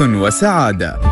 وسعادة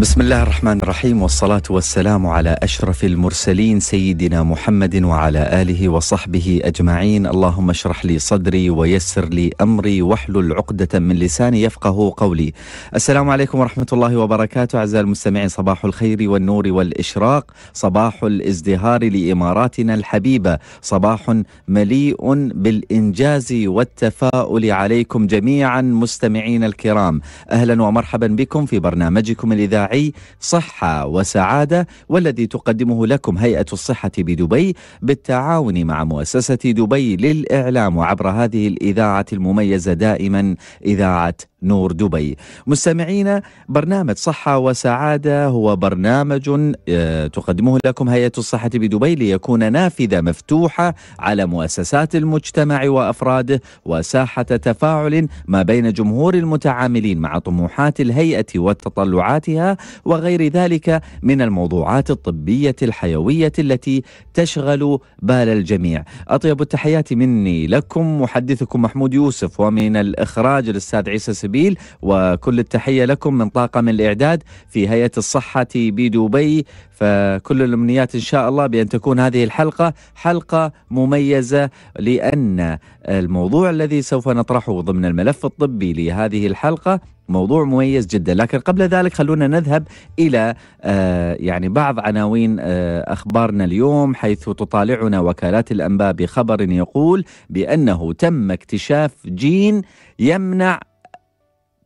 بسم الله الرحمن الرحيم والصلاة والسلام على أشرف المرسلين سيدنا محمد وعلى آله وصحبه أجمعين اللهم اشرح لي صدري ويسر لي أمري واحلل عقدة من لساني يفقه قولي السلام عليكم ورحمة الله وبركاته أعزائي المستمعين صباح الخير والنور والإشراق صباح الازدهار لإماراتنا الحبيبة صباح مليء بالإنجاز والتفاؤل عليكم جميعا مستمعين الكرام أهلا ومرحبا بكم في برنامجكم الإذاعي الاجتماعي صحة وسعادة والذي تقدمه لكم هيئة الصحة بدبي بالتعاون مع مؤسسة دبي للإعلام عبر هذه الإذاعة المميزة دائما إذاعة نور دبي مستمعينا برنامج صحة وسعادة هو برنامج آه، تقدمه لكم هيئة الصحة بدبي ليكون نافذة مفتوحة على مؤسسات المجتمع وأفراده وساحة تفاعل ما بين جمهور المتعاملين مع طموحات الهيئة وتطلعاتها وغير ذلك من الموضوعات الطبية الحيوية التي تشغل بال الجميع أطيب التحيات مني لكم محدثكم محمود يوسف ومن الإخراج الأستاذ عيسى سبيل وكل التحية لكم من طاقم الإعداد في هيئة الصحة بدبي فكل الأمنيات إن شاء الله بأن تكون هذه الحلقة حلقة مميزة لأن الموضوع الذي سوف نطرحه ضمن الملف الطبي لهذه الحلقة موضوع مميز جدا لكن قبل ذلك خلونا نذهب الى آه يعني بعض عناوين آه اخبارنا اليوم حيث تطالعنا وكالات الانباء بخبر يقول بانه تم اكتشاف جين يمنع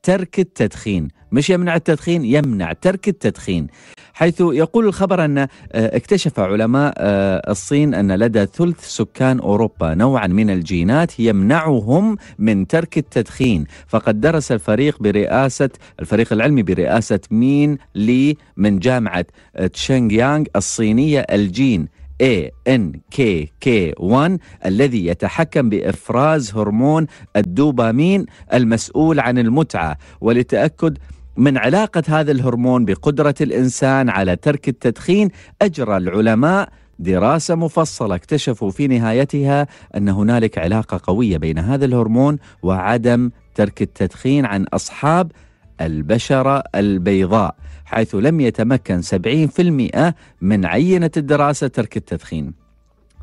ترك التدخين مش يمنع التدخين يمنع ترك التدخين حيث يقول الخبر أن آه، اكتشف علماء آه، الصين أن لدى ثلث سكان أوروبا نوعا من الجينات يمنعهم من ترك التدخين فقد درس الفريق برئاسة الفريق العلمي برئاسة مين لي من جامعة آه، تشينغ يانغ الصينية الجين K 1 الذي يتحكم بإفراز هرمون الدوبامين المسؤول عن المتعة ولتأكد من علاقة هذا الهرمون بقدرة الإنسان على ترك التدخين أجرى العلماء دراسة مفصلة اكتشفوا في نهايتها أن هنالك علاقة قوية بين هذا الهرمون وعدم ترك التدخين عن أصحاب البشرة البيضاء حيث لم يتمكن 70% من عينة الدراسة ترك التدخين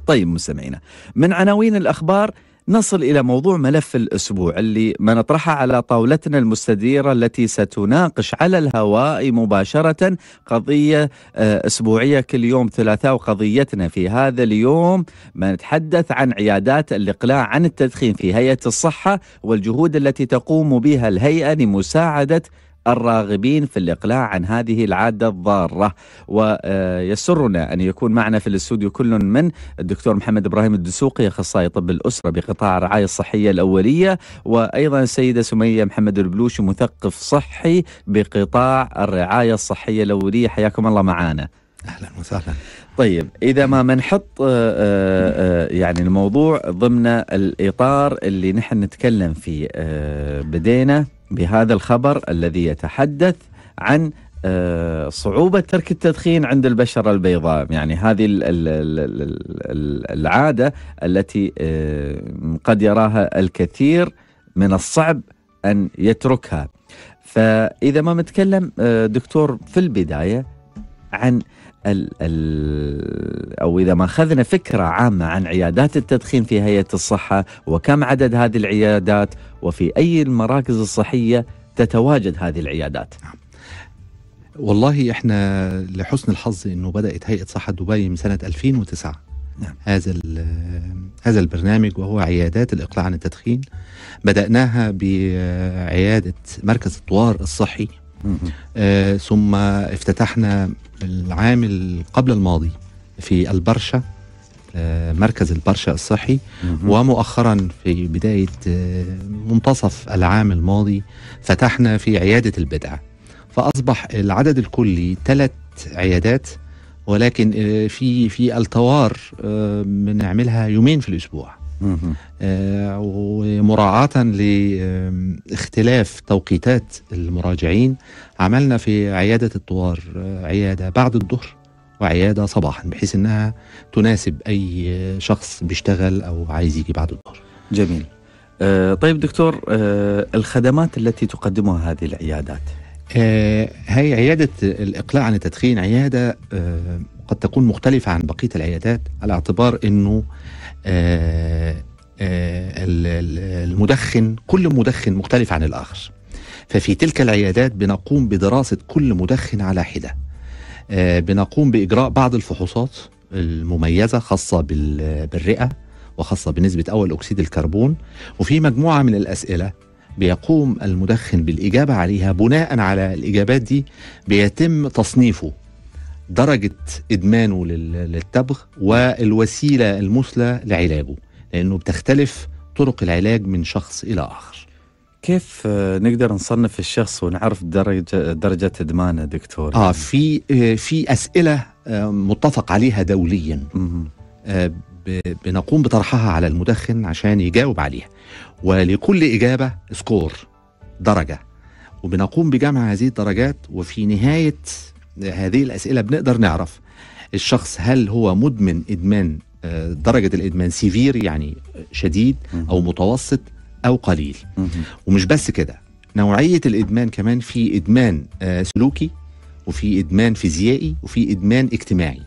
طيب مستمعينا من عناوين الأخبار نصل الى موضوع ملف الاسبوع اللي ما نطرحه على طاولتنا المستديره التي ستناقش على الهواء مباشره قضيه آه، اسبوعيه كل يوم ثلاثاء وقضيتنا في هذا اليوم ما نتحدث عن عيادات الاقلاع عن التدخين في هيئه الصحه والجهود التي تقوم بها الهيئه لمساعده الراغبين في الإقلاع عن هذه العادة الضارة ويسرنا أن يكون معنا في الاستوديو كل من الدكتور محمد إبراهيم الدسوقي أخصائي طب الأسرة بقطاع الرعاية الصحية الأولية وأيضا السيدة سمية محمد البلوشي مثقف صحي بقطاع الرعاية الصحية الأولية حياكم الله معنا اهلا وسهلا طيب اذا ما بنحط آه، آه، آه، يعني الموضوع ضمن الاطار اللي نحن نتكلم فيه بدينا بهذا الخبر الذي يتحدث عن صعوبة ترك التدخين عند البشرة البيضاء يعني هذه العادة التي قد يراها الكثير من الصعب أن يتركها فإذا ما متكلم دكتور في البداية عن ال ال او اذا ما اخذنا فكره عامه عن عيادات التدخين في هيئه الصحه وكم عدد هذه العيادات وفي اي المراكز الصحيه تتواجد هذه العيادات. نعم. والله احنا لحسن الحظ انه بدات هيئه صحه دبي من سنه 2009 نعم. هذا هذا البرنامج وهو عيادات الاقلاع عن التدخين بداناها بعياده مركز الطوار الصحي آه ثم افتتحنا العام قبل الماضي في البرشة آه مركز البرشة الصحي مم. ومؤخرا في بداية آه منتصف العام الماضي فتحنا في عيادة البدع فأصبح العدد الكلي ثلاث عيادات ولكن آه، في في التوار آه، بنعملها يومين في الأسبوع آه، ومراعاة لاختلاف توقيتات المراجعين عملنا في عيادة الطوار آه، عيادة بعد الظهر وعيادة صباحا بحيث أنها تناسب أي شخص بيشتغل أو عايز يجي بعد الظهر جميل آه، طيب دكتور الخدمات التي تقدمها هذه العيادات هي عيادة الإقلاع عن التدخين عيادة قد تكون مختلفة عن بقية العيادات على اعتبار أنه آه، آه، المدخن كل مدخن مختلف عن الآخر ففي تلك العيادات بنقوم بدراسة كل مدخن على حدة آه، بنقوم بإجراء بعض الفحوصات المميزة خاصة بالرئة وخاصة بنسبة أول أكسيد الكربون وفي مجموعة من الأسئلة بيقوم المدخن بالإجابة عليها بناء على الإجابات دي بيتم تصنيفه درجة إدمانه للتبغ والوسيلة المثلى لعلاجه لأنه بتختلف طرق العلاج من شخص إلى آخر كيف نقدر نصنف الشخص ونعرف درجة درجة إدمانه دكتور؟ آه في في أسئلة آه، متفق عليها دوليا آه، بنقوم بطرحها على المدخن عشان يجاوب عليها ولكل إجابة سكور درجة وبنقوم بجمع هذه الدرجات وفي نهاية هذه الاسئله بنقدر نعرف الشخص هل هو مدمن ادمان آه، درجه الادمان سيفير يعني شديد او متوسط او قليل ومش بس كده نوعيه الادمان كمان في ادمان آه، سلوكي وفي ادمان فيزيائي وفي ادمان اجتماعي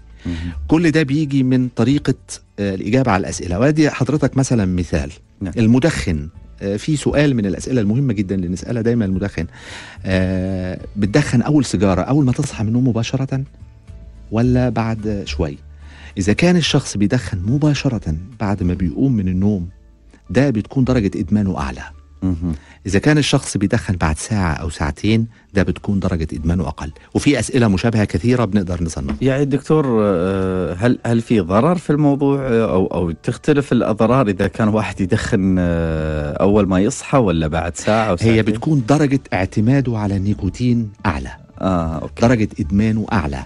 كل ده بيجي من طريقه آه، الاجابه على الاسئله وادي حضرتك مثلا مثال نعم. المدخن آه، في سؤال من الاسئله المهمه جدا اللي نسالها دايما المدخن آه، بتدخن اول سيجاره اول ما تصحى من النوم مباشره ولا بعد شوي اذا كان الشخص بيدخن مباشره بعد ما بيقوم من النوم ده بتكون درجه ادمانه اعلى إذا كان الشخص بيدخن بعد ساعة أو ساعتين ده بتكون درجة إدمانه أقل وفي أسئلة مشابهة كثيرة بنقدر نصنفها يعني دكتور آه، هل هل في ضرر في الموضوع آه، أو أو تختلف الأضرار إذا كان واحد يدخن آه، أول ما يصحى ولا بعد ساعة أو ساعتين؟ هي بتكون درجة اعتماده على النيكوتين أعلى آه، أوكي. درجة إدمانه أعلى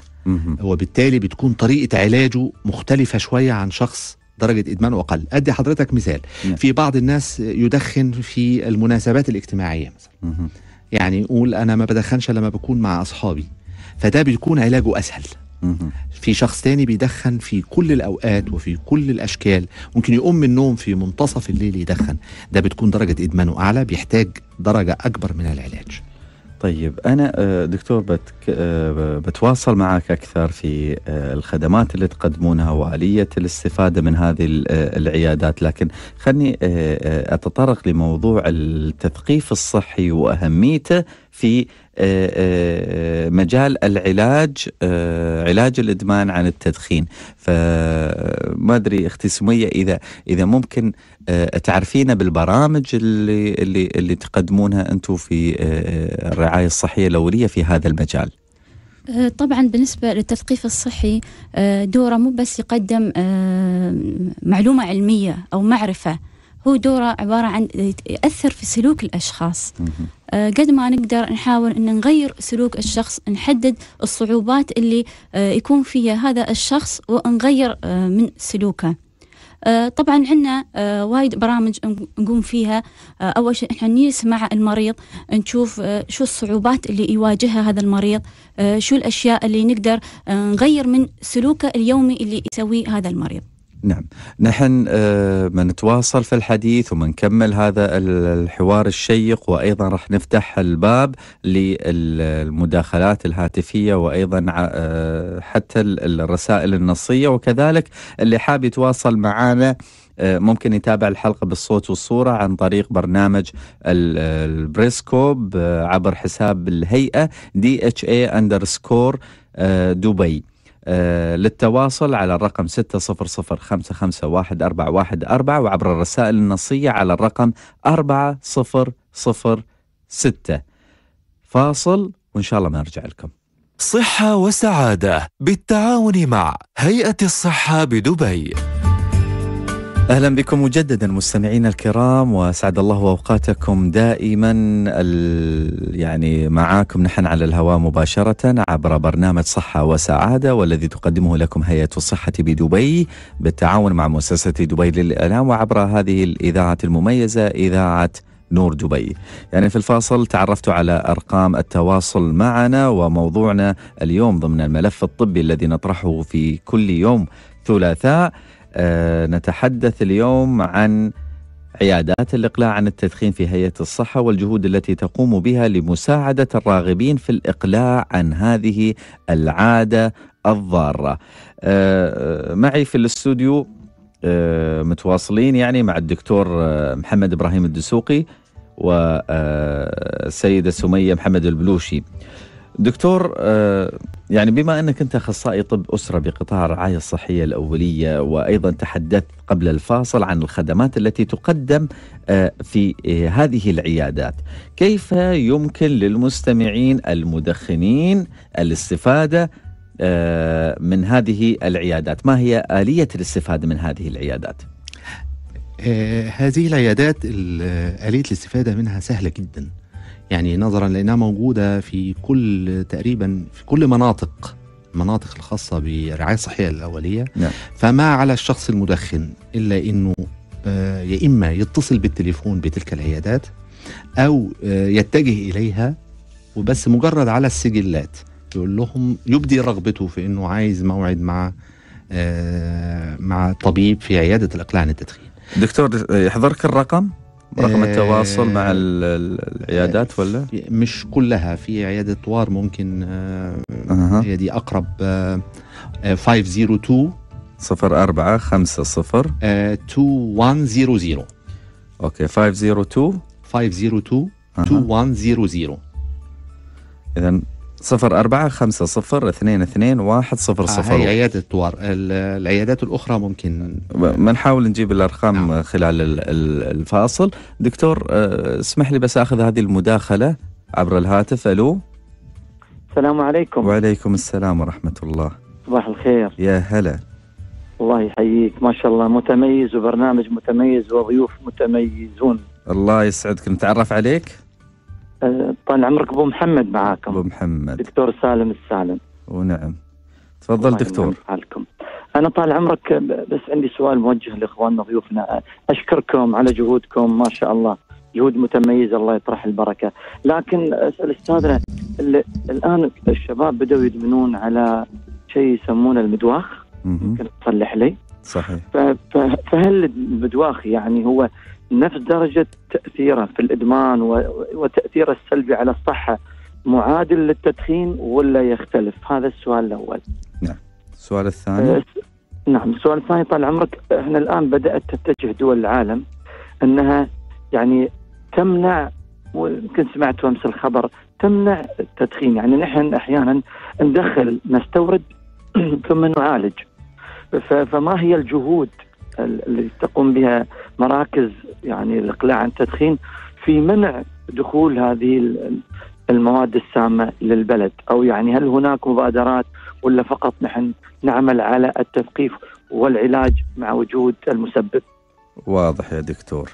وبالتالي بتكون طريقة علاجه مختلفة شوية عن شخص درجه ادمانه اقل ادي حضرتك مثال نعم. في بعض الناس يدخن في المناسبات الاجتماعيه مثلا يعني يقول انا ما بدخنش لما بكون مع اصحابي فده بيكون علاجه اسهل في شخص تاني بيدخن في كل الأوقات وفي كل الأشكال ممكن يقوم من النوم في منتصف الليل يدخن ده بتكون درجة إدمانه أعلى بيحتاج درجة أكبر من العلاج طيب انا آه، دكتور بتك... آه، بتواصل معك اكثر في آه، الخدمات اللي تقدمونها واليه الاستفاده من هذه العيادات لكن خلني اتطرق لموضوع التثقيف الصحي واهميته في آه، آه، مجال العلاج آه، علاج الادمان عن التدخين فما ادري اختي سميه اذا اذا ممكن تعرفينا بالبرامج اللي اللي اللي تقدمونها انتم في الرعايه الصحيه الاوليه في هذا المجال طبعا بالنسبة للتثقيف الصحي دوره مو بس يقدم معلومة علمية أو معرفة هو دوره عبارة عن يأثر في سلوك الأشخاص آه قد ما نقدر نحاول أن نغير سلوك الشخص نحدد الصعوبات اللي آه يكون فيها هذا الشخص ونغير آه من سلوكه آه، طبعا عندنا آه، وايد برامج نقوم فيها آه، اول شيء احنا نجلس مع المريض نشوف شو الصعوبات اللي يواجهها هذا المريض شو الاشياء اللي نقدر نغير من سلوكه اليومي اللي يسويه هذا المريض نعم نحن بنتواصل آه، في الحديث ومنكمل هذا الحوار الشيق وأيضا راح نفتح الباب للمداخلات الهاتفية وأيضا آه، حتى الرسائل النصية وكذلك اللي حاب يتواصل معنا آه، ممكن يتابع الحلقة بالصوت والصورة عن طريق برنامج البريسكوب عبر حساب الهيئة دي اتش اي اندرسكور دبي آه، للتواصل على الرقم 600551414 وعبر الرسائل النصية على الرقم 4006 فاصل وإن شاء الله ما نرجع لكم صحة وسعادة بالتعاون مع هيئة الصحة بدبي اهلا بكم مجددا مستمعينا الكرام واسعد الله اوقاتكم دائما يعني معاكم نحن على الهواء مباشره عبر برنامج صحه وسعاده والذي تقدمه لكم هيئه الصحه بدبي بالتعاون مع مؤسسه دبي للاعلام وعبر هذه الاذاعه المميزه اذاعه نور دبي يعني في الفاصل تعرفت على أرقام التواصل معنا وموضوعنا اليوم ضمن الملف الطبي الذي نطرحه في كل يوم ثلاثاء آه، نتحدث اليوم عن عيادات الإقلاع عن التدخين في هيئة الصحة والجهود التي تقوم بها لمساعدة الراغبين في الإقلاع عن هذه العادة الضارة آه، آه، معي في الاستوديو متواصلين يعني مع الدكتور محمد إبراهيم الدسوقي والسيدة سمية محمد البلوشي دكتور آه، يعني بما انك انت اخصائي طب اسره بقطاع الرعايه الصحيه الاوليه وايضا تحدثت قبل الفاصل عن الخدمات التي تقدم آه، في آه، هذه العيادات، كيف يمكن للمستمعين المدخنين الاستفاده من هذه العيادات؟ ما هي اليه الاستفاده من هذه العيادات؟ هذه العيادات آلية الاستفادة منها سهلة جدا يعني نظرا لانها موجوده في كل تقريبا في كل مناطق المناطق الخاصه بالرعايه الصحيه الاوليه نعم. فما على الشخص المدخن الا انه آه، يا اما يتصل بالتليفون بتلك العيادات او آه، يتجه اليها وبس مجرد على السجلات يقول لهم يبدي رغبته في انه عايز موعد مع آه، مع طبيب في عياده الاقلاع عن التدخين دكتور يحضرك الرقم رقم آه، التواصل مع العيادات آه، ولا؟ مش كلها في عيادة طوار ممكن أه. هي دي أقرب 502 04 50 2100 أوكي 502 502 2100 إذا صفر أربعة خمسة صفر اثنين اثنين واحد صفر صفر هاي آه، عيادة دوار العيادات الأخرى ممكن بنحاول نجيب الأرقام نعم. خلال الفاصل دكتور آه، اسمح لي بس أخذ هذه المداخلة عبر الهاتف ألو السلام عليكم وعليكم السلام ورحمة الله صباح الخير يا هلا الله يحييك ما شاء الله متميز وبرنامج متميز وضيوف متميزون الله يسعدك نتعرف عليك آه، طال عمرك ابو محمد معاكم ابو محمد دكتور سالم السالم ونعم تفضل دكتور حالكم انا طال عمرك بس عندي سؤال موجه لاخواننا ضيوفنا اشكركم على جهودكم ما شاء الله جهود متميزه الله يطرح البركه لكن اسال استاذنا الان الشباب بداوا يدمنون على شيء يسمونه المدواخ يمكن تصلح لي صحيح فهل المدواخ يعني هو نفس درجة تأثيره في الإدمان وتأثيره السلبي على الصحة معادل للتدخين ولا يختلف هذا السؤال الأول نعم السؤال الثاني أه، نعم السؤال الثاني طال عمرك احنا الآن بدأت تتجه دول العالم أنها يعني تمنع ويمكن سمعت امس الخبر تمنع التدخين يعني نحن احيانا ندخل نستورد ثم نعالج فما هي الجهود التي تقوم بها مراكز يعني الاقلاع عن التدخين في منع دخول هذه المواد السامه للبلد او يعني هل هناك مبادرات ولا فقط نحن نعمل على التثقيف والعلاج مع وجود المسبب واضح يا دكتور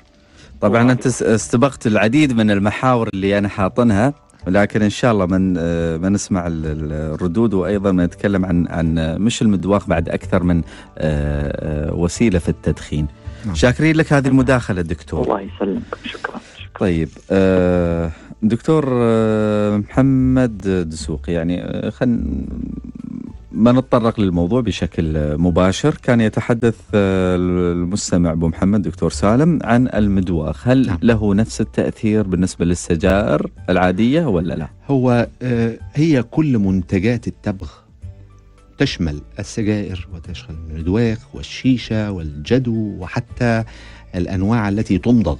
طبعا انت استبقت العديد من المحاور اللي انا حاطنها ولكن ان شاء الله من آه، ما نسمع الردود وايضا نتكلم عن عن مش المدواخ بعد اكثر من آه، آه، وسيله في التدخين. نعم. شاكرين لك هذه المداخله دكتور. الله يسلمك شكرا. شكرا. طيب دكتور محمد دسوق يعني خل ما نتطرق للموضوع بشكل مباشر كان يتحدث آه، المستمع ابو محمد دكتور سالم عن المدواخ هل نعم. له نفس التاثير بالنسبه للسجائر العاديه ولا لا هو آه، هي كل منتجات التبغ تشمل السجائر وتشمل المدواخ والشيشه والجدو وحتى الانواع التي تمضغ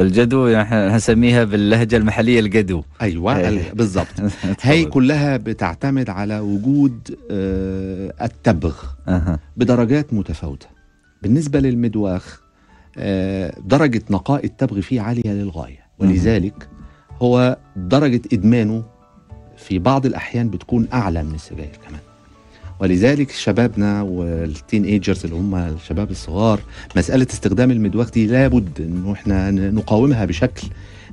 الجدو احنا هنسميها باللهجه المحليه الجدو ايوه إيه. بالضبط هي كلها بتعتمد على وجود آه، التبغ بدرجات متفاوته بالنسبه للمدواخ آه، درجه نقاء التبغ فيه عاليه للغايه ولذلك هو درجه ادمانه في بعض الاحيان بتكون اعلى من السجاير كمان ولذلك شبابنا والتين ايجرز اللي هم الشباب الصغار مساله استخدام المدواخ دي لابد انه احنا نقاومها بشكل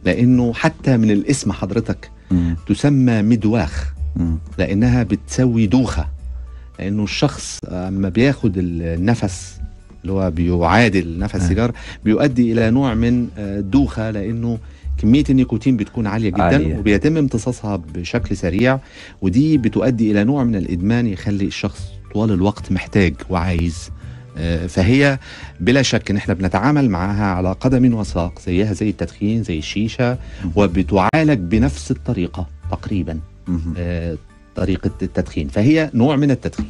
لانه حتى من الاسم حضرتك م. تسمى مدواخ م. لانها بتسوي دوخه لانه الشخص اما بياخد النفس اللي هو بيعادل نفس السيجاره بيؤدي الى نوع من الدوخه آه، لانه كميه النيكوتين بتكون عاليه جدا عالية. وبيتم امتصاصها بشكل سريع ودي بتؤدي الى نوع من الادمان يخلي الشخص طوال الوقت محتاج وعايز آه، فهي بلا شك ان احنا بنتعامل معها على قدم وساق زيها زي التدخين زي الشيشه وبتعالج بنفس الطريقه تقريبا آه، طريقه التدخين فهي نوع من التدخين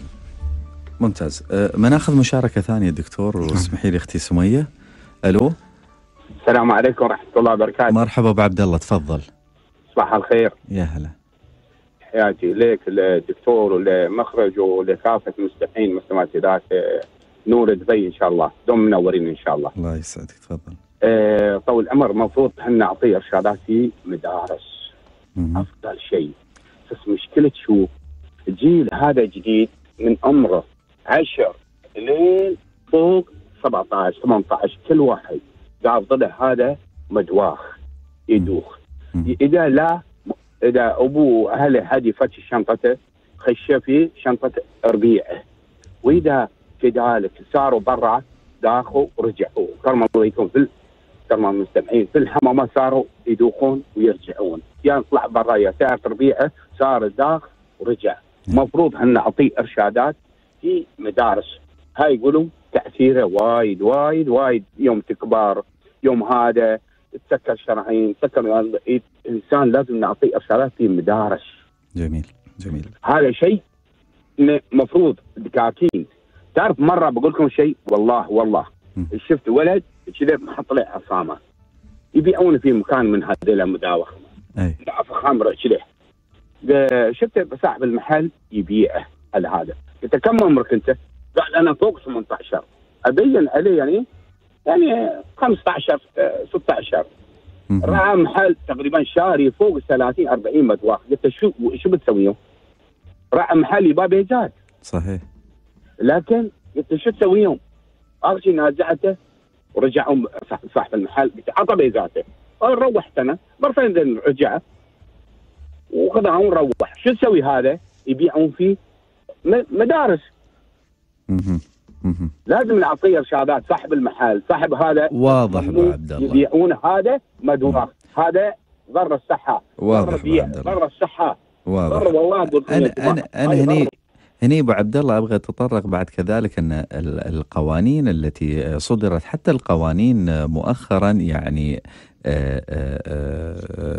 ممتاز آه، ما ناخذ مشاركه ثانيه دكتور نعم. واسمحي لي اختي سميه الو السلام عليكم ورحمه الله وبركاته مرحبا ابو عبد الله تفضل صباح الخير يا هلا حياتي ليك الدكتور ولمخرج ولكافه المستمعين مستمعات ذات نور دبي ان شاء الله دوم منورين ان شاء الله الله يسعدك تفضل أه طول العمر المفروض احنا نعطي ارشاداتي مدارس مم. افضل شيء بس مشكله شو الجيل هذا جديد من عمره 10 لين فوق 17 18 كل واحد قاعد طلع هذا مدواخ يدوخ اذا لا اذا ابو اهله حد يفتش شنطته خش في شنطه ربيعه واذا كذلك صاروا برا داخوا ورجعوا كرم الله يكون في كرم المستمعين في الحمامات صاروا يدوخون ويرجعون يا يعني طلع برا يا سعر ربيعه صار داخ ورجع المفروض ان نعطيه ارشادات في مدارس هاي يقولون تاثيره وايد وايد وايد يوم تكبر يوم هذا تسكر الشرايين تسكر الانسان إيه، لازم نعطيه ارشادات في مدارس جميل جميل هذا شيء مفروض دكاكين تعرف مره بقول لكم شيء والله والله م. شفت ولد كذا محط له عصامه يبيعون في مكان من هذيلا المداوخه اي خمره كذا شفت صاحب المحل يبيعه على هذا قلت كم عمرك انت؟ قال انا فوق 18 ابين عليه يعني يعني 15 16 رعى محل تقريبا شاري فوق 30 40 مدواخ قلت شو شو بتسويهم؟ رعى محل يبا بيجات صحيح لكن قلت شو تسويهم؟ شيء نازعته ورجع صاحب المحل قلت عطى بيزاته روحت انا مرتين رجع وخذهم وروح شو تسوي هذا؟ يبيعون في مدارس لازم نعطيه ارشادات صاحب المحل صاحب هذا واضح ابو عبد الله يبيعون هذا مدوار هذا ضر الصحه واضح ضر الصحه واضح ضر والله انا انا انا هني هني ابو عبد الله ابغى اتطرق بعد كذلك ان القوانين التي صدرت حتى القوانين مؤخرا يعني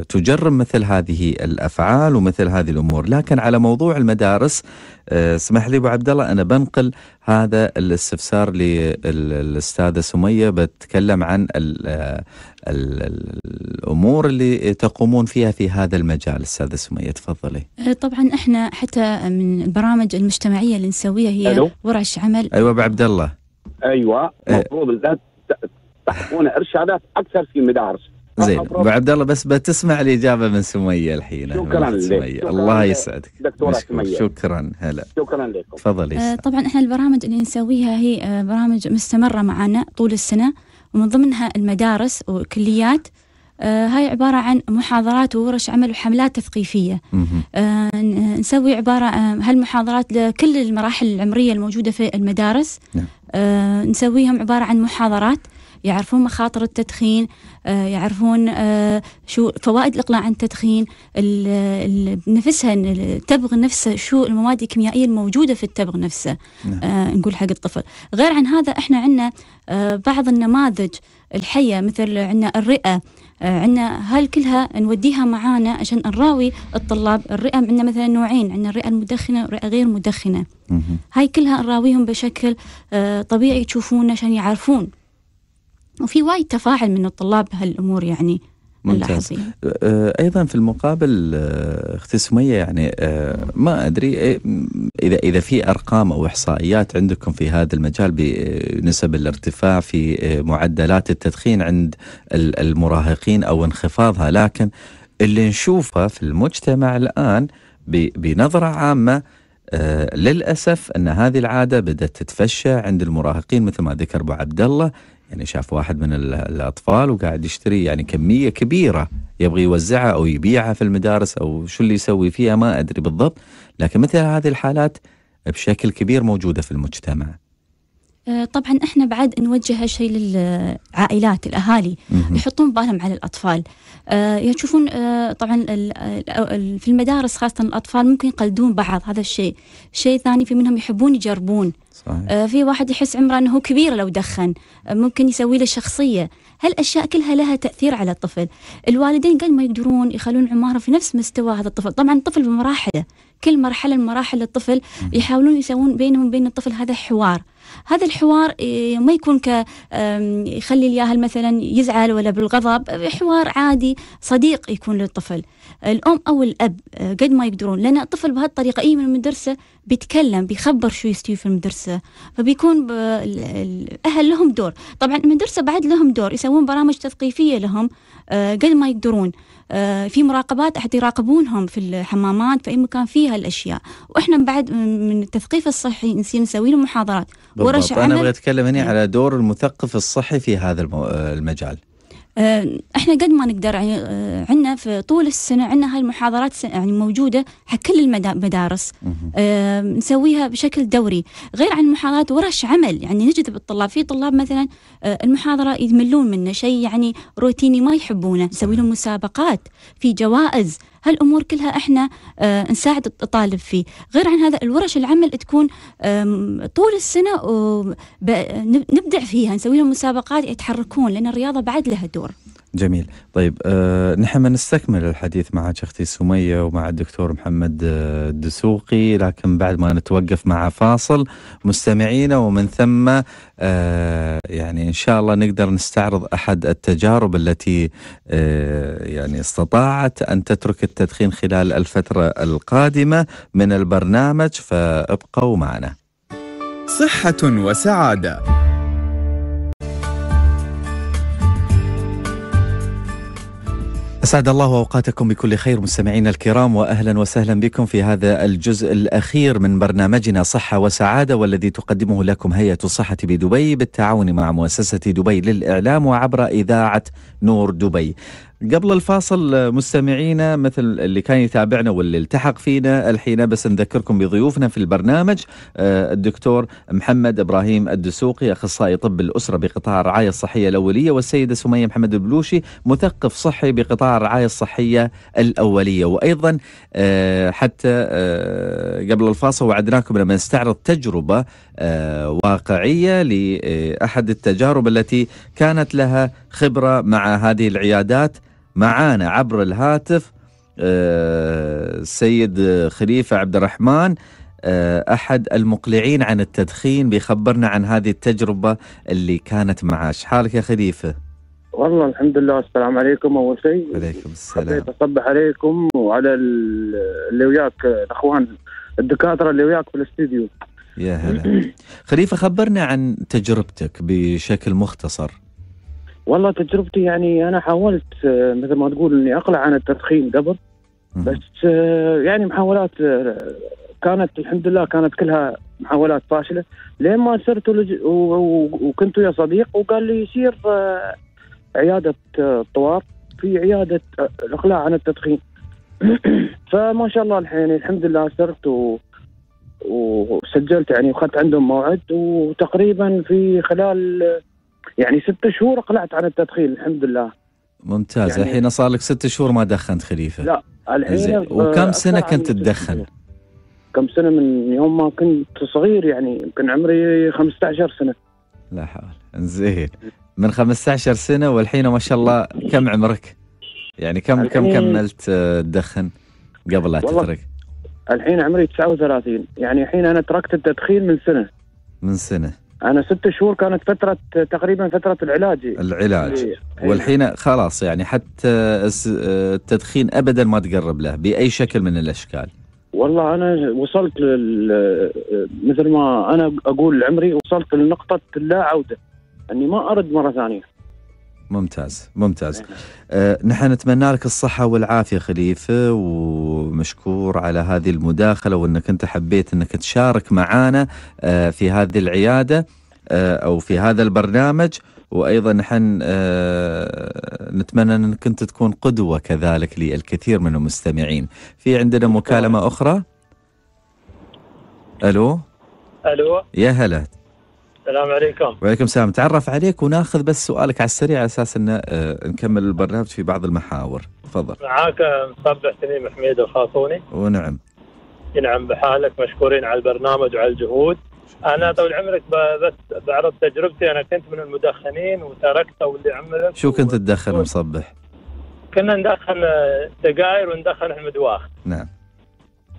تجرم مثل هذه الافعال ومثل هذه الامور، لكن على موضوع المدارس آه، اسمح لي ابو عبد الله انا بنقل هذا الاستفسار للاستاذه سميه بتكلم عن آه، الامور اللي تقومون فيها في هذا المجال استاذه سميه تفضلي. آه، طبعا احنا حتى من البرامج المجتمعيه اللي نسويها هي ورش عمل ايوه ابو عبد الله ايوه المفروض أه تحطون ارشادات اكثر في المدارس أه، زين ابو عبد الله بس بتسمع الاجابه من سميه الحين شكرا لك الله يسعدك دكتوره سميه شكرا هلا شكرا لكم تفضل آه طبعا احنا البرامج اللي نسويها هي أه، برامج مستمره معنا طول السنه ومن ضمنها المدارس وكليات آه هاي عبارة عن محاضرات وورش عمل وحملات تثقيفية آه نسوي عبارة آه هالمحاضرات لكل المراحل العمرية الموجودة في المدارس نعم. أه، نسويهم عبارة عن محاضرات يعرفون مخاطر التدخين آه، يعرفون آه، شو فوائد الإقلاع عن التدخين نفسها التبغ نفسه شو المواد الكيميائية الموجودة في التبغ نفسه نعم. آه، نقول حق الطفل غير عن هذا احنا عندنا بعض النماذج الحية مثل عندنا الرئة عندنا هل كلها نوديها معانا عشان نراوي الطلاب الرئة عندنا مثلا نوعين عندنا الرئة المدخنة والرئة غير مدخنة هاي كلها نراويهم بشكل طبيعي تشوفونه عشان يعرفون وفي وايد تفاعل من الطلاب بهالامور يعني ممتاز أه، أه، ايضا في المقابل أه، اختي سميه يعني ما ادري اذا اذا في ارقام او احصائيات عندكم في هذا المجال بنسب الارتفاع في معدلات التدخين عند المراهقين او انخفاضها لكن اللي نشوفه في المجتمع الان بنظره عامه آه للاسف ان هذه العاده بدات تتفشى عند المراهقين مثل ما ذكر ابو عبد الله يعني شاف واحد من الأطفال وقاعد يشتري يعني كمية كبيرة يبغى يوزعها أو يبيعها في المدارس أو شو اللي يسوي فيها ما أدري بالضبط لكن مثل هذه الحالات بشكل كبير موجودة في المجتمع آه، طبعا احنا بعد نوجه هالشيء للعائلات الاهالي يحطون بالهم على الاطفال آه، يعني يشوفون آه، طبعا في المدارس خاصه الاطفال ممكن يقلدون بعض هذا الشيء شيء ثاني في منهم يحبون يجربون صحيح. آه، في واحد يحس عمره انه كبير لو دخن آه، ممكن يسوي له شخصيه هالاشياء كلها لها تاثير على الطفل الوالدين قد ما يقدرون يخلون عماره في نفس مستوى هذا الطفل طبعا الطفل بمراحله كل مرحله من مراحل الطفل يحاولون يسوون بينهم بين الطفل هذا حوار هذا الحوار إيه، ما يكون ك يخلي الياهل مثلا يزعل ولا بالغضب حوار عادي صديق يكون للطفل الأم أو الأب آه، قد ما يقدرون لأن الطفل بهالطريقة اي من المدرسة بيتكلم بيخبر شو يستوي في المدرسة فبيكون الأهل لهم دور طبعا المدرسة بعد لهم دور يسوون برامج تثقيفية لهم آه، قد ما يقدرون آه، في مراقبات حتى يراقبونهم في الحمامات في أي مكان فيها الأشياء وإحنا بعد من التثقيف الصحي نسوي لهم محاضرات ورش عمل أنا أبغى أتكلم هنا إيه. على دور المثقف الصحي في هذا آه، المجال آه، احنا قد ما نقدر يعني آه، عندنا في طول السنه عندنا هاي المحاضرات يعني موجوده حق كل المدارس نسويها بشكل دوري غير عن المحاضرات ورش عمل يعني نجذب الطلاب في طلاب مثلا المحاضره يملون منه شيء يعني روتيني ما يحبونه نسوي لهم مسابقات في جوائز هالامور كلها احنا آه، نساعد الطالب فيه غير عن هذا الورش العمل تكون طول السنه نبدع فيها نسوي لهم مسابقات يتحركون لان الرياضه بعد لها دور جميل طيب أه نحن نستكمل الحديث معك اختي سميه ومع الدكتور محمد آه، الدسوقي لكن بعد ما نتوقف مع فاصل مستمعينا ومن ثم أه يعني ان شاء الله نقدر نستعرض احد التجارب التي أه يعني استطاعت ان تترك التدخين خلال الفتره القادمه من البرنامج فابقوا معنا. صحه وسعاده أسعد الله أوقاتكم بكل خير مستمعينا الكرام وأهلا وسهلا بكم في هذا الجزء الأخير من برنامجنا صحة وسعادة والذي تقدمه لكم هيئة الصحة بدبي بالتعاون مع مؤسسة دبي للإعلام وعبر إذاعة نور دبي قبل الفاصل آه، مستمعينا مثل اللي كان يتابعنا واللي التحق فينا الحين بس نذكركم بضيوفنا في البرنامج آه، الدكتور محمد ابراهيم الدسوقي اخصائي طب الاسره بقطاع الرعايه الصحيه الاوليه والسيده سميه محمد البلوشي مثقف صحي بقطاع الرعايه الصحيه الاوليه وايضا آه، حتى قبل الفاصل وعدناكم لما نستعرض تجربه واقعيه لاحد التجارب التي كانت لها خبره مع هذه العيادات معانا عبر الهاتف السيد آه، خليفة عبد الرحمن آه، أحد المقلعين عن التدخين بيخبرنا عن هذه التجربة اللي كانت معاه حالك يا خليفة والله الحمد لله والسلام عليكم أول شيء عليكم السلام حبيت أصبح عليكم وعلى اللي وياك الأخوان الدكاترة اللي وياك في الاستديو يا هلا خليفة خبرنا عن تجربتك بشكل مختصر والله تجربتي يعني انا حاولت آه، مثل ما تقول اني اقلع عن التدخين قبل بس آه، يعني محاولات آه، كانت الحمد لله كانت كلها محاولات فاشله لين ما صرت وكنت ويا صديق وقال لي يصير عياده طوار في عياده الاقلاع عن التدخين فما شاء الله الحين الحمد لله صرت وسجلت يعني واخذت عندهم موعد وتقريبا في خلال يعني ست شهور اقلعت عن التدخين الحمد لله ممتاز يعني الحين صار لك ست شهور ما دخنت خليفه لا الحين وكم سنه كنت تدخن؟ كم سنه من يوم ما كنت صغير يعني يمكن عمري 15 سنه لا حول زين من 15 سنه والحين ما شاء الله كم عمرك؟ يعني كم كم كملت تدخن آه، قبل لا تترك؟ الحين عمري 39 يعني الحين انا تركت التدخين من سنه من سنه انا ست شهور كانت فتره تقريبا فتره العلاج العلاج إيه. والحين خلاص يعني حتى التدخين ابدا ما تقرب له باي شكل من الاشكال والله انا وصلت مثل ما انا اقول عمري وصلت لنقطه لا عوده اني ما ارد مره ثانيه ممتاز ممتاز آه، نحن نتمنى لك الصحة والعافية خليفة ومشكور على هذه المداخلة وأنك أنت حبيت أنك تشارك معنا آه، في هذه العيادة آه، أو في هذا البرنامج وأيضا نحن نتمنى أنك أنت تكون قدوة كذلك للكثير من المستمعين في عندنا مكالمة أخرى ألو ألو يا هلا السلام عليكم وعليكم السلام تعرف عليك وناخذ بس سؤالك على السريع على اساس ان آه، نكمل البرنامج في بعض المحاور تفضل معاك مصبح تميم حميد الخاصوني ونعم ينعم بحالك مشكورين على البرنامج وعلى الجهود انا طول عمرك بس بعرض تجربتي انا كنت من المدخنين وتركت واللي عملت شو كنت تدخن مصبح؟ كنا ندخن سجاير آه، وندخن المدواخ نعم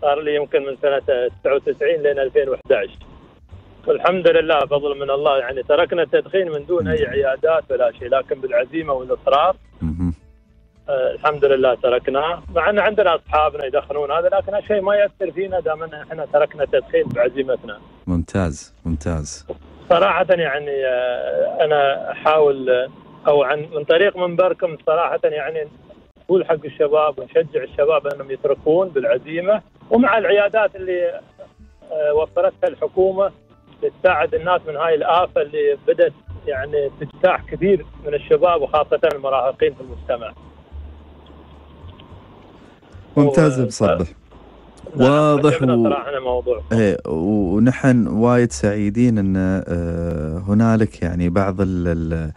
صار لي يمكن من سنه 99 لين 2011 الحمد لله فضل من الله يعني تركنا التدخين من دون اي عيادات ولا شيء لكن بالعزيمه والاصرار آه، الحمد لله تركناه مع ان عندنا اصحابنا يدخنون هذا لكن هالشيء ما ياثر فينا دام ان احنا تركنا التدخين بعزيمتنا. ممتاز ممتاز. صراحه يعني آه، انا احاول آه، او عن من طريق منبركم صراحه يعني نقول حق الشباب ونشجع الشباب انهم يتركون بالعزيمه ومع العيادات اللي وفرتها الحكومه تساعد الناس من هاي الافه اللي بدات يعني تجتاح كثير من الشباب وخاصه المراهقين في المجتمع. ممتاز بصبح. نعم، واضح و... موضوع. ايه ونحن وايد سعيدين ان آه، هنالك يعني بعض ال...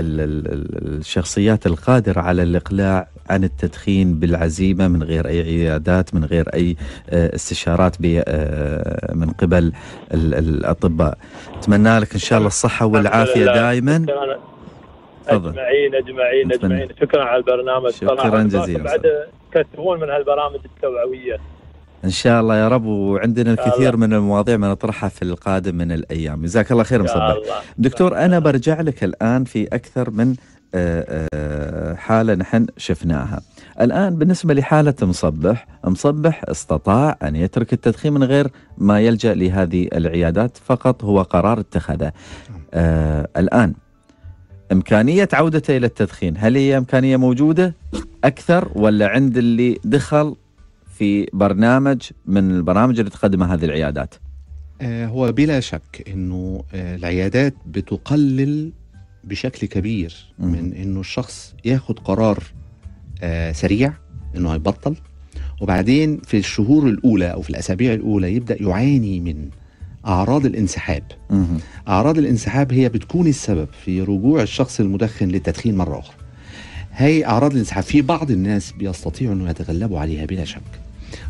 الشخصيات القادرة على الإقلاع عن التدخين بالعزيمة من غير أي عيادات من غير أي آه، استشارات آه، من قبل الأطباء أتمنى لك إن شاء الله الصحة والعافية دائما تفضل اجمعين اجمعين اجمعين شكرا على البرنامج شكرا جزيلا بعد كثرون من هالبرامج التوعويه ان شاء الله يا رب وعندنا الكثير من المواضيع ما نطرحها في القادم من الايام جزاك الله خير مصبح دكتور انا برجع لك الان في اكثر من آه، آه، حالة نحن شفناها الآن بالنسبة لحالة مصبح مصبح استطاع أن يترك التدخين من غير ما يلجأ لهذه العيادات فقط هو قرار اتخذه آه، الآن إمكانية عودته إلى التدخين هل هي إمكانية موجودة أكثر ولا عند اللي دخل في برنامج من البرامج اللي تقدمها هذه العيادات آه، هو بلا شك انه آه، العيادات بتقلل بشكل كبير من انه الشخص ياخد قرار آه، سريع انه هيبطل وبعدين في الشهور الاولى او في الاسابيع الاولى يبدا يعاني من اعراض الانسحاب اعراض الانسحاب هي بتكون السبب في رجوع الشخص المدخن للتدخين مره اخرى هي اعراض الانسحاب في بعض الناس بيستطيعوا انه يتغلبوا عليها بلا شك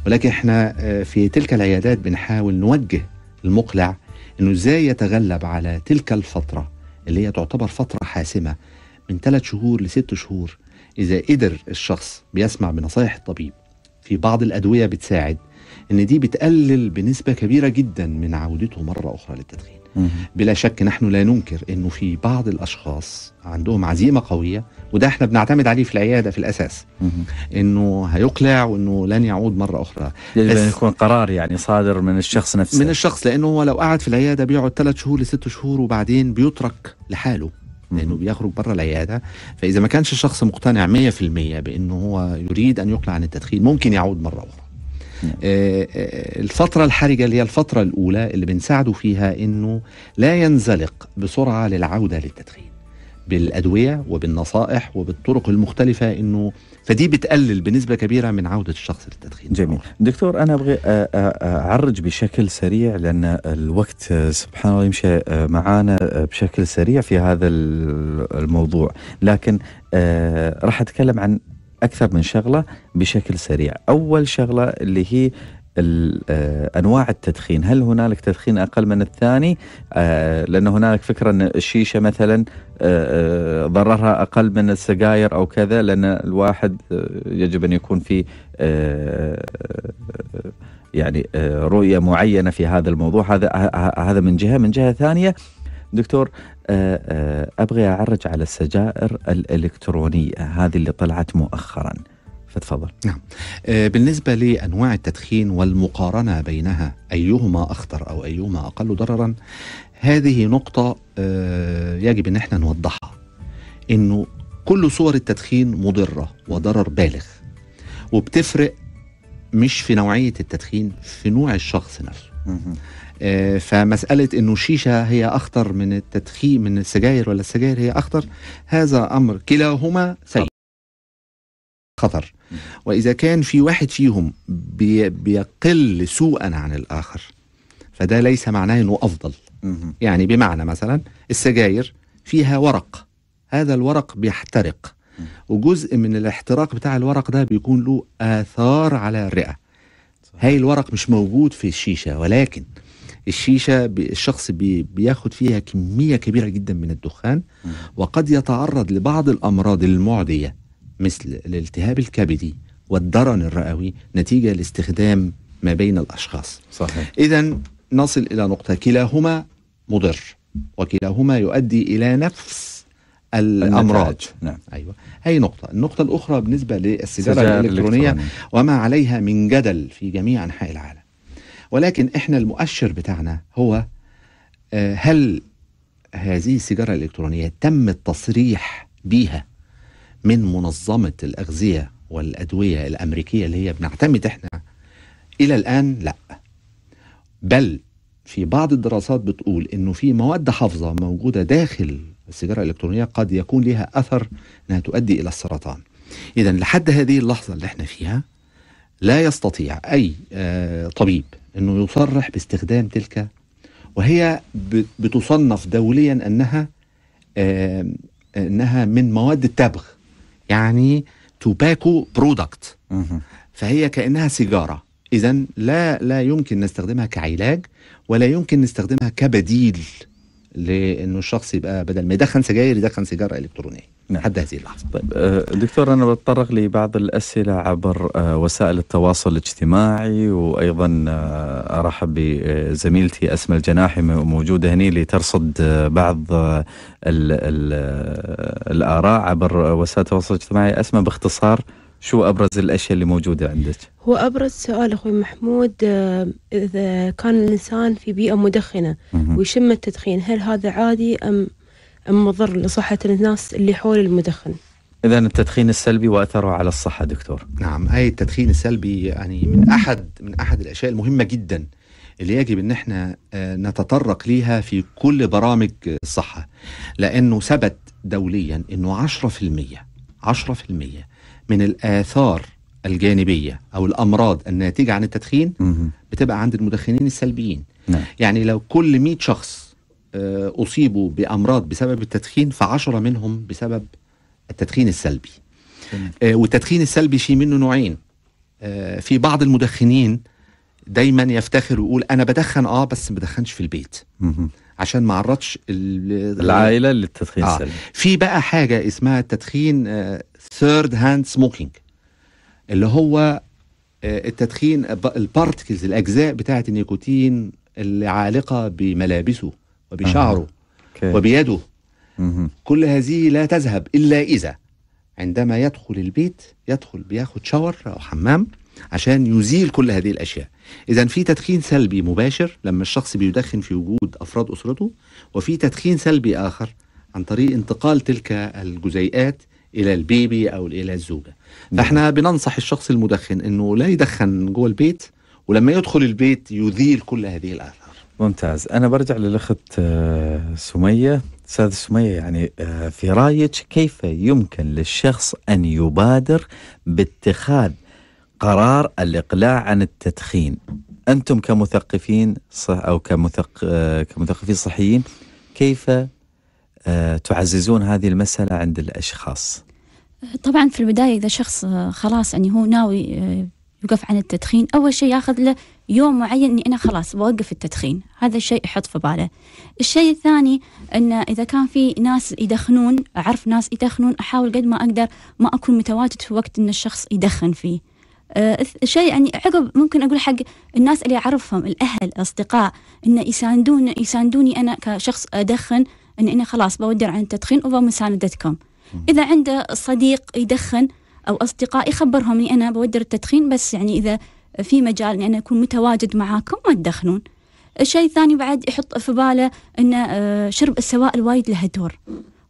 ولكن احنا آه، في تلك العيادات بنحاول نوجه المقلع انه ازاي يتغلب على تلك الفتره اللي هي تعتبر فتره حاسمه من ثلاث شهور لست شهور اذا قدر الشخص بيسمع بنصايح الطبيب في بعض الادويه بتساعد ان دي بتقلل بنسبه كبيره جدا من عودته مره اخرى للتدخين بلا شك نحن لا ننكر انه في بعض الاشخاص عندهم عزيمه قويه وده احنا بنعتمد عليه في العياده في الاساس انه هيقلع وانه لن يعود مره اخرى يجب ان يكون قرار يعني صادر من الشخص نفسه من الشخص لانه هو لو قعد في العياده بيقعد ثلاث شهور لست شهور وبعدين بيترك لحاله لانه بيخرج بره العياده فاذا ما كانش الشخص مقتنع 100% بانه هو يريد ان يقلع عن التدخين ممكن يعود مره اخرى آه، آه، الفترة الحرجة اللي هي الفترة الأولى اللي بنساعده فيها إنه لا ينزلق بسرعة للعودة للتدخين بالأدوية وبالنصائح وبالطرق المختلفة إنه فدي بتقلل بنسبة كبيرة من عودة الشخص للتدخين جميل دكتور أنا أبغي أعرج بشكل سريع لأن الوقت سبحان الله يمشي آه، معانا بشكل سريع في هذا الموضوع لكن راح أتكلم عن اكثر من شغله بشكل سريع اول شغله اللي هي آه، انواع التدخين هل هنالك تدخين اقل من الثاني آه، لان هنالك فكره ان الشيشه مثلا آه، ضررها اقل من السجاير او كذا لان الواحد يجب ان يكون في يعني رؤيه معينه في هذا الموضوع هذا هذا من جهه من جهه ثانيه دكتور أه، أه، ابغي اعرج على السجائر الالكترونيه هذه اللي طلعت مؤخرا فتفضل نعم أه، بالنسبة لأنواع التدخين والمقارنة بينها أيهما أخطر أو أيهما أقل ضررا هذه نقطة يجب أن احنا نوضحها أنه كل صور التدخين مضرة وضرر بالغ وبتفرق مش في نوعية التدخين في نوع الشخص نفسه آه، فمسألة أنه الشيشة هي أخطر من التدخين من السجاير ولا السجاير هي أخطر هذا أمر كلاهما سيء خطر وإذا كان في واحد فيهم بي بيقل سوءا عن الآخر فده ليس معناه أنه أفضل يعني بمعنى مثلا السجاير فيها ورق هذا الورق بيحترق وجزء من الاحتراق بتاع الورق ده بيكون له آثار على الرئة هاي الورق مش موجود في الشيشة ولكن الشيشه الشخص بياخد فيها كميه كبيره جدا من الدخان وقد يتعرض لبعض الامراض المعديه مثل الالتهاب الكبدي والدرن الرئوي نتيجه لاستخدام ما بين الاشخاص. صحيح. اذا نصل الى نقطه كلاهما مضر وكلاهما يؤدي الى نفس الامراض نعم ايوه هي نقطه النقطه الاخرى بالنسبه للسيجاره الالكترونيه وما عليها من جدل في جميع انحاء العالم ولكن احنا المؤشر بتاعنا هو آه، هل هذه السيجاره الالكترونيه تم التصريح بيها من منظمه الاغذيه والادويه الامريكيه اللي هي بنعتمد احنا الى الان لا بل في بعض الدراسات بتقول انه في مواد حافظه موجوده داخل السيجاره الالكترونيه قد يكون لها اثر انها تؤدي الى السرطان اذا لحد هذه اللحظه اللي احنا فيها لا يستطيع اي آه، طبيب أنه يصرح باستخدام تلك وهي بتصنف دوليا أنها أنها من مواد التبغ يعني توباكو برودكت فهي كأنها سيجارة إذا لا لا يمكن نستخدمها كعلاج ولا يمكن نستخدمها كبديل لأنه الشخص يبقى بدل ما يدخن سجاير يدخن سيجارة إلكترونية نعم. حتى هذه اللحظه. طيب آه، دكتور انا بتطرق لبعض الاسئله عبر آه، وسائل التواصل الاجتماعي وايضا آه، ارحب بزميلتي اسماء الجناحي موجوده هني لترصد بعض الـ الـ الاراء عبر وسائل التواصل الاجتماعي اسماء باختصار شو ابرز الاشياء اللي موجوده عندك؟ هو ابرز سؤال اخوي محمود اذا كان الانسان في بيئه مدخنه ويشم التدخين هل هذا عادي ام مضر لصحة الناس اللي حول المدخن إذا التدخين السلبي وأثره على الصحة دكتور نعم أي التدخين السلبي يعني من أحد من أحد الأشياء المهمة جدا اللي يجب ان احنا آه، نتطرق ليها في كل برامج الصحة لأنه ثبت دوليا أنه 10% 10% من الآثار الجانبية أو الأمراض الناتجة عن التدخين بتبقى عند المدخنين السلبيين نعم. يعني لو كل 100 شخص آه، اصيبوا بامراض بسبب التدخين فعشرة منهم بسبب التدخين السلبي آه، والتدخين السلبي شيء منه نوعين آه، في بعض المدخنين دايما يفتخر ويقول انا بدخن اه بس ما بدخنش في البيت عشان ما اعرضش العائله للتدخين آه. السلبي في بقى حاجه اسمها التدخين ثيرد هاند سموكينج اللي هو التدخين البارتكلز الاجزاء بتاعه النيكوتين اللي عالقه بملابسه وبشعره أه. وبيده مه. كل هذه لا تذهب إلا إذا عندما يدخل البيت يدخل بياخد شاور أو حمام عشان يزيل كل هذه الأشياء إذا في تدخين سلبي مباشر لما الشخص بيدخن في وجود أفراد أسرته وفي تدخين سلبي آخر عن طريق انتقال تلك الجزيئات الى البيبي او الى الزوجه نعم. فاحنا بننصح الشخص المدخن انه لا يدخن جوه البيت ولما يدخل البيت يذيل كل هذه الاثار ممتاز أنا برجع للأخت آه، سمية أستاذ سمية يعني آه، في رأيك كيف يمكن للشخص أن يبادر باتخاذ قرار الإقلاع عن التدخين أنتم كمثقفين صح أو كمثق آه، كمثقفين صحيين كيف تعززون هذه المسألة عند الأشخاص طبعا في البداية إذا شخص خلاص يعني هو ناوي يوقف عن التدخين أول شيء ياخذ له يوم معين اني انا خلاص بوقف التدخين هذا الشيء احط في باله الشيء الثاني ان اذا كان في ناس يدخنون اعرف ناس يدخنون احاول قد ما اقدر ما اكون متواجد في وقت ان الشخص يدخن فيه أه شيء يعني عقب ممكن اقول حق الناس اللي اعرفهم الاهل الاصدقاء ان يساندون يساندوني انا كشخص ادخن ان انا خلاص بودر عن التدخين وبمساندتكم اذا عنده صديق يدخن او اصدقاء يخبرهم اني انا بودر التدخين بس يعني اذا في مجال اني انا اكون متواجد معاكم ما تدخنون. الشيء الثاني بعد يحط في باله ان آه، شرب السوائل وايد لها دور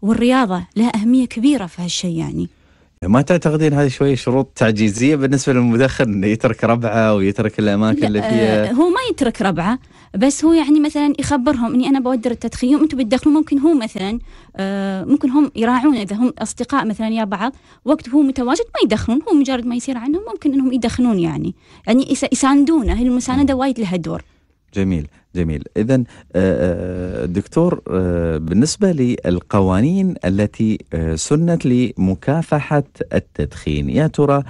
والرياضه لها اهميه كبيره في هالشيء يعني ما تعتقدين هذه شوي شروط تعجيزيه بالنسبه للمدخن انه يترك ربعه ويترك الاماكن اللي آه، فيها هو ما يترك ربعه بس هو يعني مثلا يخبرهم اني انا بودر التدخين انتم بتدخنوا ممكن هو مثلا آه، ممكن هم يراعون اذا هم اصدقاء مثلا يا بعض وقت هو متواجد ما يدخنون هو مجرد ما يصير عنهم ممكن انهم يدخنون يعني يعني يساندونه المسانده وايد لها دور جميل جميل اذا آه، آه، دكتور آه، بالنسبه للقوانين التي سنت لمكافحه التدخين يا ترى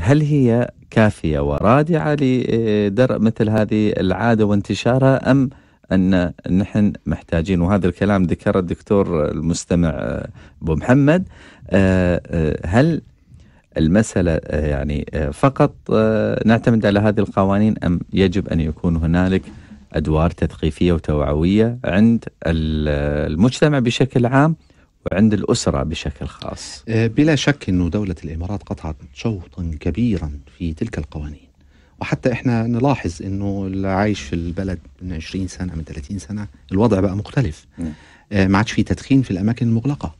هل هي كافيه ورادعه لدرء مثل هذه العاده وانتشارها ام ان نحن محتاجين وهذا الكلام ذكره الدكتور المستمع ابو محمد هل المسألة آه، يعني آه، فقط آه، نعتمد على هذه القوانين أم يجب أن يكون هنالك أدوار تثقيفية وتوعوية عند المجتمع بشكل عام وعند الأسرة بشكل خاص بلا شك أن دولة الإمارات قطعت شوطا كبيرا في تلك القوانين وحتى احنا نلاحظ انه اللي عايش في البلد من 20 سنه من 30 سنه الوضع بقى مختلف ما عادش في تدخين في الاماكن المغلقه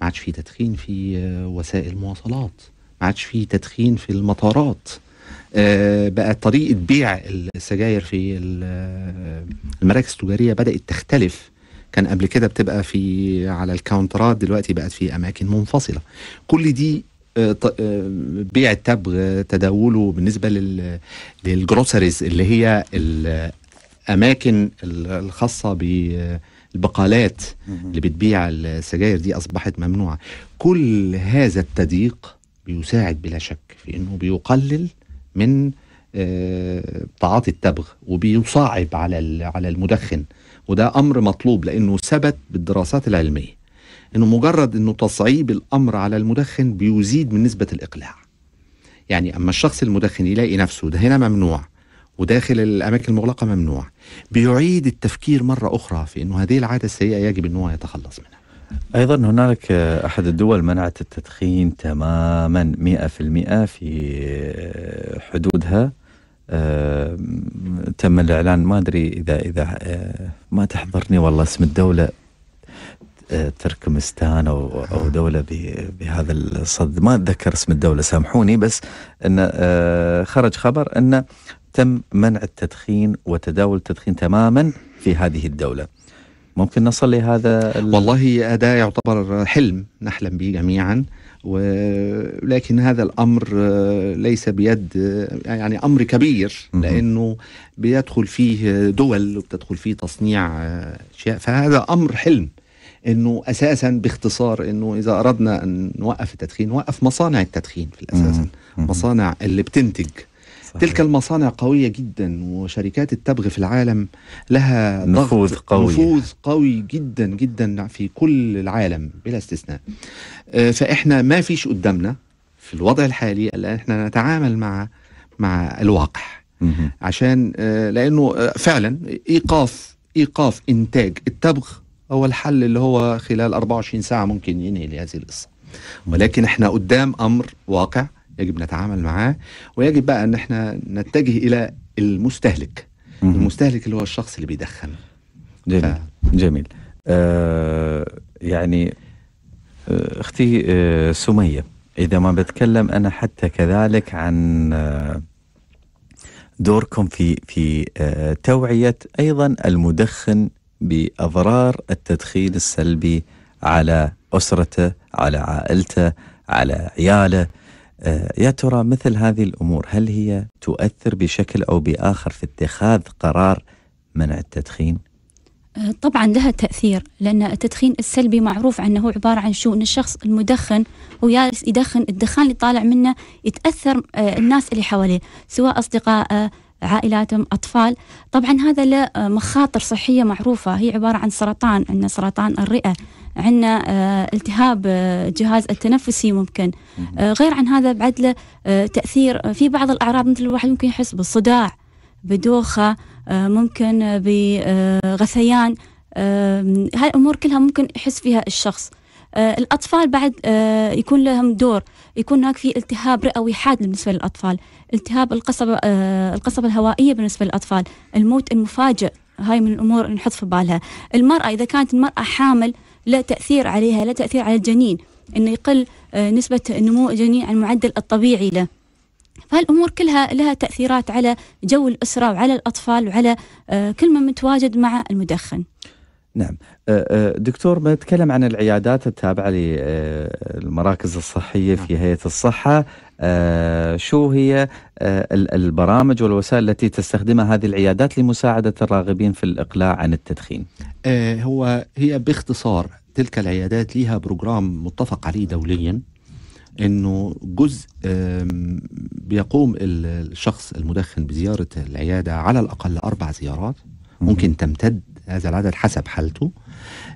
ما عادش في تدخين في آه، وسائل مواصلات ما عادش في تدخين في المطارات آه، بقى طريقة بيع السجاير في آه، المراكز التجارية بدأت تختلف كان قبل كده بتبقى في على الكاونترات دلوقتي بقت في أماكن منفصلة كل دي بيع التبغ تداوله بالنسبة للجروسريز اللي هي الأماكن الخاصة ب البقالات اللي بتبيع السجاير دي اصبحت ممنوعه كل هذا التضييق بيساعد بلا شك في انه بيقلل من آه، تعاطي التبغ وبيصعب على على المدخن وده امر مطلوب لانه ثبت بالدراسات العلميه انه مجرد انه تصعيب الامر على المدخن بيزيد من نسبه الاقلاع يعني اما الشخص المدخن يلاقي نفسه ده هنا ممنوع وداخل الاماكن المغلقه ممنوع بيعيد التفكير مره اخرى في انه هذه العاده السيئه يجب ان هو يتخلص منها ايضا هنالك احد الدول منعت التدخين تماما 100% في حدودها أه تم الاعلان ما ادري اذا اذا أه ما تحضرني والله اسم الدوله أه تركمستان او او دوله بهذا الصد ما اتذكر اسم الدوله سامحوني بس ان آه، خرج خبر ان تم منع التدخين وتداول التدخين تماما في هذه الدولة ممكن نصل لهذا ال... والله هذا يعتبر حلم نحلم به جميعا ولكن هذا الامر آه، ليس بيد آه، يعني امر كبير لانه بيدخل فيه دول وبتدخل فيه تصنيع آه، اشياء فهذا امر حلم انه اساسا باختصار انه اذا اردنا ان نوقف التدخين نوقف مصانع التدخين في الاساس مصانع اللي بتنتج صحيح. تلك المصانع قوية جدا وشركات التبغ في العالم لها نفوذ قوي نفوذ قوي جدا جدا في كل العالم بلا استثناء آه، فإحنا ما فيش قدامنا في الوضع الحالي الآن إحنا نتعامل مع مع الواقع عشان آه، لأنه آه، فعلا إيقاف إيقاف إنتاج التبغ هو الحل اللي هو خلال 24 ساعة ممكن ينهي هذه القصة ولكن احنا قدام امر واقع يجب نتعامل معاه ويجب بقى ان احنا نتجه الى المستهلك المستهلك اللي هو الشخص اللي بيدخن جميل ف... جميل آه يعني آه، اختي آه سميه اذا ما بتكلم انا حتى كذلك عن آه دوركم في في آه، توعيه ايضا المدخن باضرار التدخين السلبي على اسرته على عائلته على عياله آه، يا ترى مثل هذه الامور هل هي تؤثر بشكل او باخر في اتخاذ قرار منع التدخين؟ آه، طبعا لها تأثير لأن التدخين السلبي معروف أنه عبارة عن شو أن الشخص المدخن ويالس يدخن الدخان اللي طالع منه يتأثر آه، الناس اللي حواليه سواء أصدقائه عائلاتهم أطفال طبعا هذا له مخاطر صحية معروفة هي عبارة عن سرطان عندنا سرطان الرئة عندنا آه، التهاب الجهاز آه، التنفسي ممكن آه، غير عن هذا بعد له تاثير في بعض الاعراض مثل الواحد ممكن يحس بالصداع بدوخه ممكن بغثيان هاي الامور كلها ممكن يحس فيها الشخص الاطفال بعد يكون لهم دور يكون هناك في التهاب رئوي حاد بالنسبه للاطفال التهاب القصبه القصبه الهوائيه بالنسبه للاطفال الموت المفاجئ هاي من الامور نحط في بالها المراه اذا كانت المراه حامل لا تأثير عليها لا تأثير على الجنين أنه يقل آه، نسبة نمو الجنين عن المعدل الطبيعي له فهالأمور كلها لها تأثيرات على جو الأسرة وعلى الأطفال وعلى آه، كل من متواجد مع المدخن نعم آه، دكتور بنتكلم عن العيادات التابعة للمراكز الصحية في نعم. هيئة الصحة آه، شو هي آه، البرامج والوسائل التي تستخدمها هذه العيادات لمساعدة الراغبين في الإقلاع عن التدخين آه، هو هي باختصار تلك العيادات لها بروجرام متفق عليه دوليا انه جزء بيقوم الشخص المدخن بزياره العياده على الاقل اربع زيارات ممكن تمتد هذا العدد حسب حالته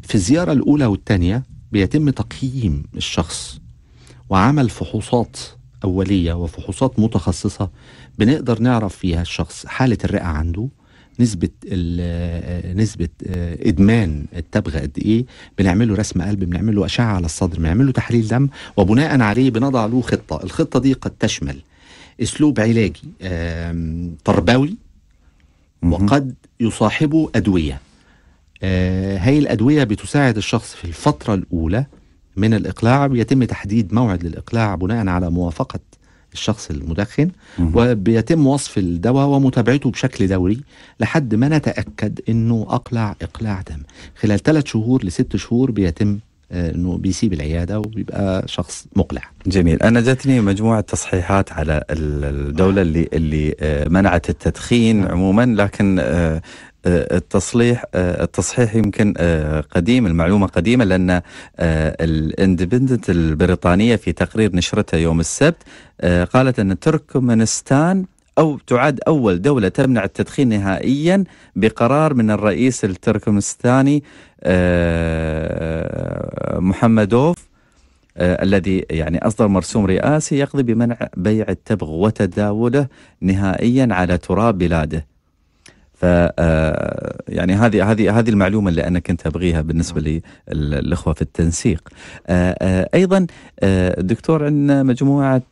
في الزياره الاولى والثانيه بيتم تقييم الشخص وعمل فحوصات أولية وفحوصات متخصصة بنقدر نعرف فيها الشخص حالة الرئة عنده نسبة آه، نسبة آه، إدمان التبغ قد إيه بنعمله رسم قلب بنعمله أشعة على الصدر بنعمله تحليل دم وبناء عليه بنضع له خطة الخطة دي قد تشمل أسلوب علاجي تربوي وقد يصاحبه أدوية آه، هاي الأدوية بتساعد الشخص في الفترة الأولى من الإقلاع بيتم تحديد موعد للإقلاع بناء على موافقة الشخص المدخن وبيتم وصف الدواء ومتابعته بشكل دوري لحد ما نتأكد أنه أقلع إقلاع تام خلال ثلاث شهور لست شهور بيتم آه، انه بيسيب العياده وبيبقى شخص مقلع. جميل، انا جاتني مجموعه تصحيحات على الدوله اللي اللي آه، منعت التدخين نعم. عموما لكن آه، آه، التصليح آه، التصحيح يمكن آه، قديم المعلومة قديمة لأن الاندبندنت البريطانية في تقرير نشرته يوم السبت قالت أن تركمانستان أو تعد أول دولة تمنع التدخين نهائيا بقرار من الرئيس التركمانستاني محمدوف الذي يعني اصدر مرسوم رئاسي يقضي بمنع بيع التبغ وتداوله نهائيا على تراب بلاده ف آه، يعني هذه هذه هذه المعلومه اللي انا كنت ابغيها بالنسبه للاخوه في التنسيق آه، آه، ايضا دكتور عندنا مجموعه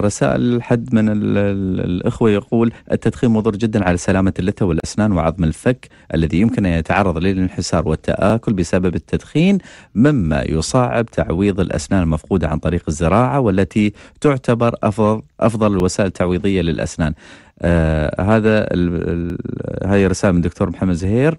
رسائل حد من الاخوه يقول التدخين مضر جدا على سلامه اللثه والاسنان وعظم الفك الذي يمكن ان يتعرض للانحسار والتاكل بسبب التدخين مما يصعب تعويض الاسنان المفقوده عن طريق الزراعه والتي تعتبر افضل افضل الوسائل التعويضيه للاسنان آه هذا هذه رسالة من الدكتور محمد زهير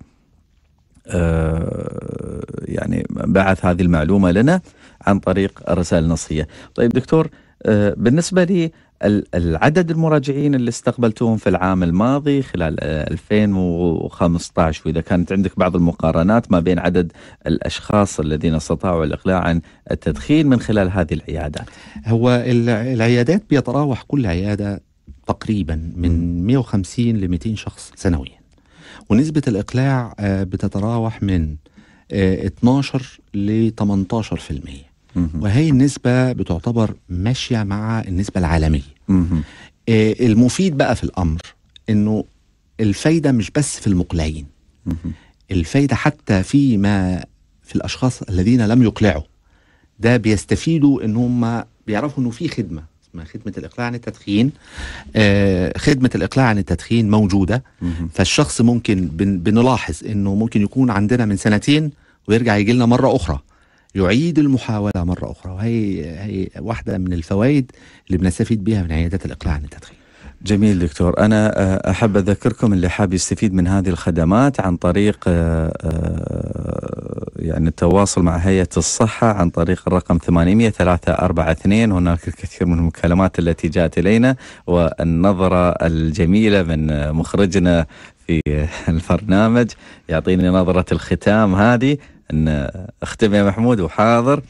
آه يعني بعث هذه المعلومة لنا عن طريق الرسائل النصية طيب دكتور آه بالنسبة لي العدد المراجعين اللي استقبلتوهم في العام الماضي خلال 2015 آه، واذا كانت عندك بعض المقارنات ما بين عدد الاشخاص الذين استطاعوا الاقلاع عن التدخين من خلال هذه العيادات. هو العيادات بيتراوح كل عياده تقريبا من 150 ل 200 شخص سنويا ونسبة الإقلاع آه، بتتراوح من 12 آه، ل 18 في المية وهي النسبة بتعتبر ماشية مع النسبة العالمية آه، المفيد بقى في الأمر أنه الفايدة مش بس في المقلعين الفايدة حتى في ما في الأشخاص الذين لم يقلعوا ده بيستفيدوا أن هم بيعرفوا أنه في خدمة خدمه خدمه الاقلاع عن التدخين آه خدمه الاقلاع عن التدخين موجوده فالشخص ممكن بن بنلاحظ انه ممكن يكون عندنا من سنتين ويرجع يجي لنا مره اخرى يعيد المحاوله مره اخرى وهي هي واحده من الفوائد اللي بنستفيد بيها من عيادات الاقلاع عن التدخين جميل دكتور أنا آه، أحب أذكركم اللي حاب يستفيد من هذه الخدمات عن طريق آه، آه، يعني التواصل مع هيئة الصحة عن طريق الرقم 800 342 هناك الكثير من المكالمات التي جاءت إلينا والنظرة الجميلة من مخرجنا في البرنامج يعطيني نظرة الختام هذه أن أختم يا محمود وحاضر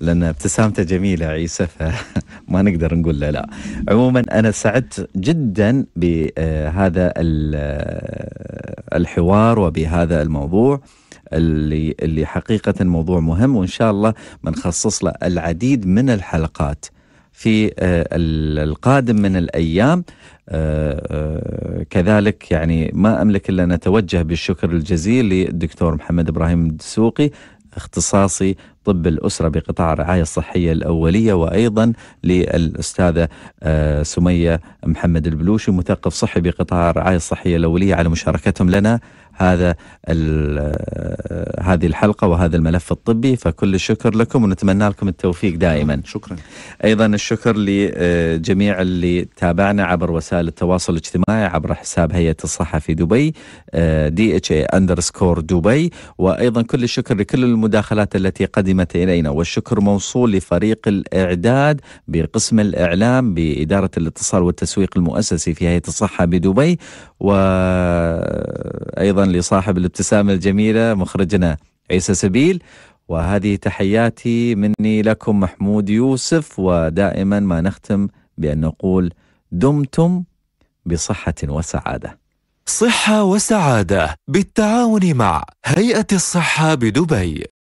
لأن ابتسامته جميلة عيسى فما نقدر نقول له لا عموما أنا سعدت جدا بهذا الحوار وبهذا الموضوع اللي اللي حقيقة موضوع مهم وإن شاء الله بنخصص له العديد من الحلقات في آه، القادم من الأيام آه، آه، كذلك يعني ما أملك إلا أن أتوجه بالشكر الجزيل للدكتور محمد إبراهيم الدسوقي اختصاصي طب الأسرة بقطاع الرعاية الصحية الأولية وأيضا للأستاذة آه، سمية محمد البلوشي مثقف صحي بقطاع الرعاية الصحية الأولية على مشاركتهم لنا هذا هذه الحلقة وهذا الملف الطبي فكل الشكر لكم ونتمنى لكم التوفيق دائما شكرا أيضا الشكر لجميع آه، اللي تابعنا عبر وسائل التواصل الاجتماعي عبر حساب هيئة الصحة في دبي دي اتش اي اندرسكور دبي وأيضا كل الشكر لكل المداخلات التي قدمت إلينا والشكر موصول لفريق الإعداد بقسم الإعلام بإدارة الاتصال والتسويق المؤسسي في هيئة الصحة بدبي وأيضا لصاحب الابتسامة الجميلة مخرجنا عيسى سبيل وهذه تحياتي مني لكم محمود يوسف ودائما ما نختم بأن نقول دمتم بصحة وسعادة صحة وسعادة بالتعاون مع هيئة الصحة بدبي